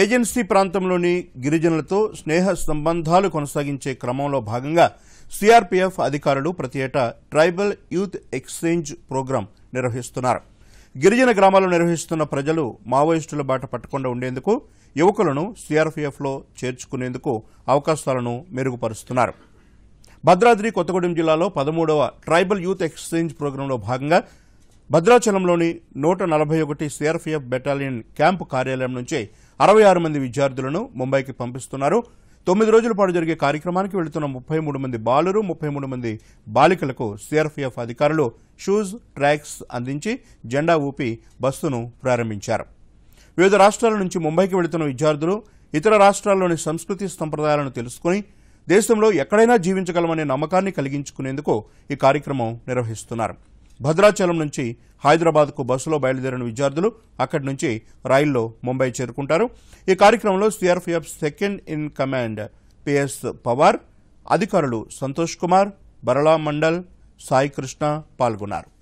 agency ప్రాంతంలోని గిరిజనులతో స్నేహ సంబంధాలు కొనసాగించే క్రమంలో భాగంగా సిఆర్పిఎఫ్ అధికారులు ప్రతి ఏటా ట్రైబల్ యూత్ ఎక్స్చేంజ్ ప్రోగ్రాం నిర్వహిస్తున్నారు గిరిజన గ్రామాల్లో నిర్వహిస్తున్న ప్రజలు మావోయిస్టుల బాట పట్టకుండా ఉండేందుకు యువకులను సిఆర్పీఎఫ్లో చేర్చుకునేందుకు అవకాశాలను మెరుగుపరుస్తున్నారు భద్రాద్రి కొత్తగూడెం జిల్లాలో పదమూడవ ట్రైబల్ యూత్ ఎక్స్చేంజ్ ప్రోగ్రాంలో భాగంగా భద్రాచలంలోని నూట నలభై ఒకటి సిఆర్పీఎఫ్ బెటాలియన్ క్యాంపు కార్యాలయం నుంచి అరవై ఆరు మంది విద్యార్థులను ముంబైకి పంపిస్తున్నారు తొమ్మిది రోజుల పాటు జరిగే కార్యక్రమానికి వెళుతున్న ముప్పై మూడు మంది బాలురు ముప్పై మూడు మంది బాలికలకు సిఆర్పీఎఫ్ అధికారులు షూస్ ట్రాక్స్ అందించి జెండా ఊపి బస్సును ప్రారంభించారు వివిధ రాష్ట్రాల నుంచి ముంబైకి వెళుతున్న విద్యార్థులు ఇతర రాష్ట్రాల్లోని సంస్కృతి సంప్రదాయాలను తెలుసుకుని దేశంలో ఎక్కడైనా జీవించగలమనే నమ్మకాన్ని కలిగించుకునేందుకు ఈ కార్యక్రమం నిర్వహిస్తున్నారు భద్రాచలం నుంచి హైదరాబాద్కు బస్సులో బయలుదేరిన విద్యార్థులు అక్కడి నుంచి రైల్లో ముంబై చేరుకుంటారు ఈ కార్యక్రమంలో CRPF second in command PS Pawar అధికారులు సంతోష్ కుమార్ బరళా మండల్ సాయి కృష్ణ పాల్గొన్నారు